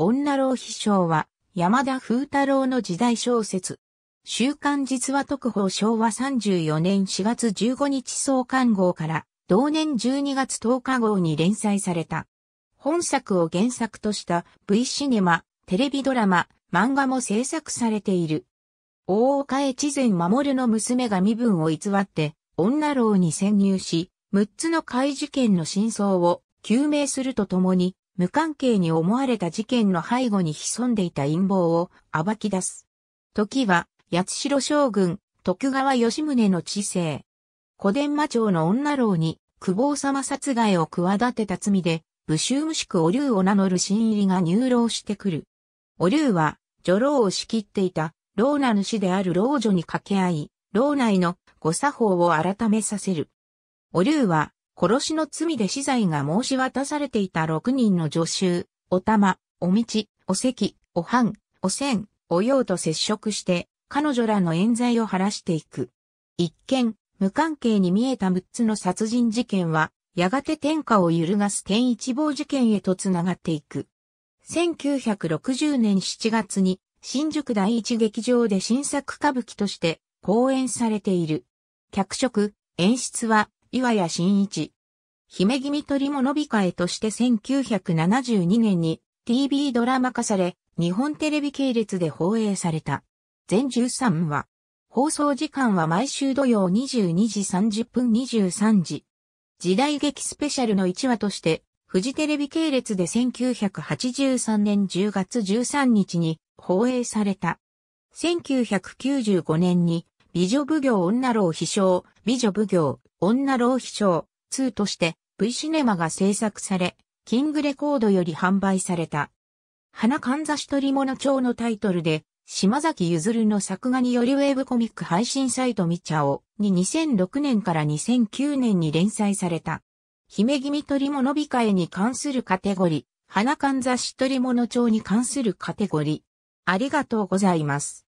女郎秘書は、山田風太郎の時代小説。週刊実話特報昭和34年4月15日創刊号から、同年12月10日号に連載された。本作を原作とした V シネマ、テレビドラマ、漫画も制作されている。大岡越前守の娘が身分を偽って、女郎に潜入し、6つの怪事件の真相を究明するとともに、無関係に思われた事件の背後に潜んでいた陰謀を暴き出す。時は、八代将軍、徳川吉宗の治世。小伝馬町の女郎に、久保様殺害を企てた罪で、武州無宿お竜を名乗る新入りが入牢してくる。お竜は、女郎を仕切っていた、老な主である老女に掛け合い、老内のご作法を改めさせる。お竜は、殺しの罪で死罪が申し渡されていた6人の助手、お玉、お道、お席、お藩、お仙、お用と接触して、彼女らの冤罪を晴らしていく。一見、無関係に見えた6つの殺人事件は、やがて天下を揺るがす天一望事件へと繋がっていく。1960年7月に、新宿第一劇場で新作歌舞伎として、公演されている。脚色、演出は、岩谷新一。姫君鳥物び替えとして1972年に TV ドラマ化され、日本テレビ系列で放映された。全13話。放送時間は毎週土曜22時30分23時。時代劇スペシャルの1話として、フジテレビ系列で1983年10月13日に放映された。1995年に、美女奉行女郎秘書、美女奉行女浪費賞2として V シネマが制作され、キングレコードより販売された。花かんざし取物帳のタイトルで、島崎ゆずるの作画によりウェブコミック配信サイトみちゃおに2006年から2009年に連載された。姫君取物控えに関するカテゴリー、花かんざし取物帳に関するカテゴリー。ありがとうございます。